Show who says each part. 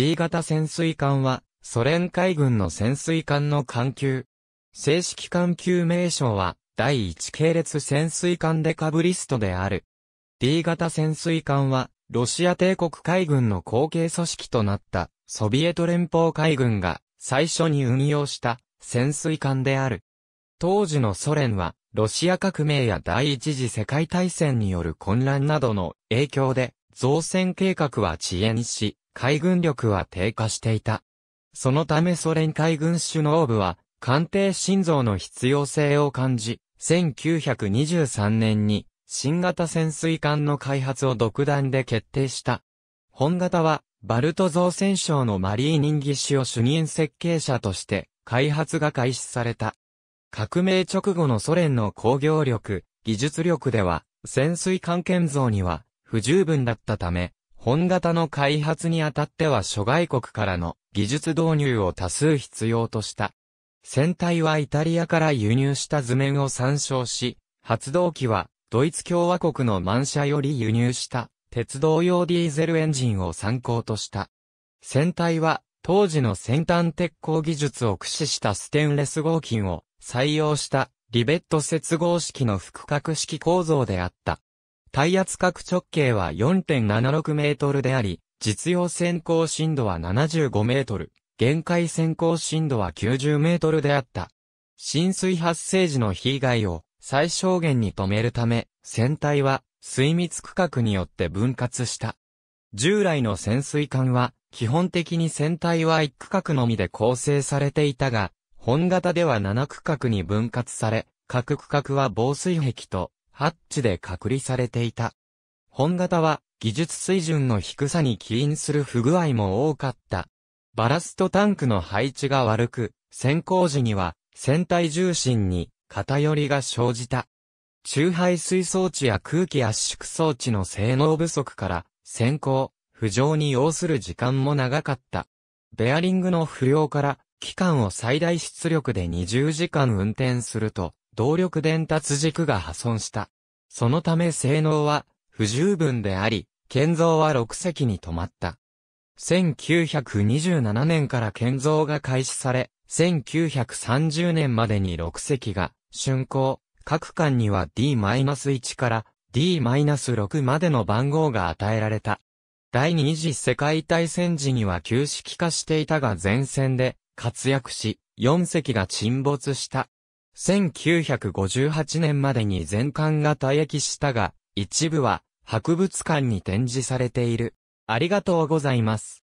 Speaker 1: B 型潜水艦は、ソ連海軍の潜水艦の艦級。正式艦級名称は、第1系列潜水艦デカブリストである。D 型潜水艦は、ロシア帝国海軍の後継組織となった、ソビエト連邦海軍が、最初に運用した、潜水艦である。当時のソ連は、ロシア革命や第一次世界大戦による混乱などの影響で、造船計画は遅延し、海軍力は低下していた。そのためソ連海軍首脳部は、艦艇心臓の必要性を感じ、1923年に、新型潜水艦の開発を独断で決定した。本型は、バルト造船省のマリーニンギ氏を主任設計者として、開発が開始された。革命直後のソ連の工業力、技術力では、潜水艦建造には不十分だったため、本型の開発にあたっては諸外国からの技術導入を多数必要とした。船体はイタリアから輸入した図面を参照し、発動機はドイツ共和国の満車より輸入した鉄道用ディーゼルエンジンを参考とした。船体は当時の先端鉄鋼技術を駆使したステンレス合金を採用したリベット接合式の複核式構造であった。耐圧角直径は4.76メートルであり、実用先行深度は75メートル、限界先行深度は90メートルであった。浸水発生時の被害を最小限に止めるため、船体は水密区画によって分割した。従来の潜水艦は、基本的に船体は1区画のみで構成されていたが、本型では7区画に分割され、各区画は防水壁とハッチで隔離されていた。本型は技術水準の低さに起因する不具合も多かった。バラストタンクの配置が悪く、先行時には船体重心に偏りが生じた。中排水装置や空気圧縮装置の性能不足から先行、浮上に要する時間も長かった。ベアリングの不良から、期間を最大出力で20時間運転すると、動力伝達軸が破損した。そのため性能は不十分であり、建造は6隻に止まった。1927年から建造が開始され、1930年までに6隻が竣工、各館には D-1 から D-6 までの番号が与えられた。第二次世界大戦時には旧式化していたが前線で活躍し、4隻が沈没した。1958年までに全館が退役したが、一部は博物館に展示されている。ありがとうございます。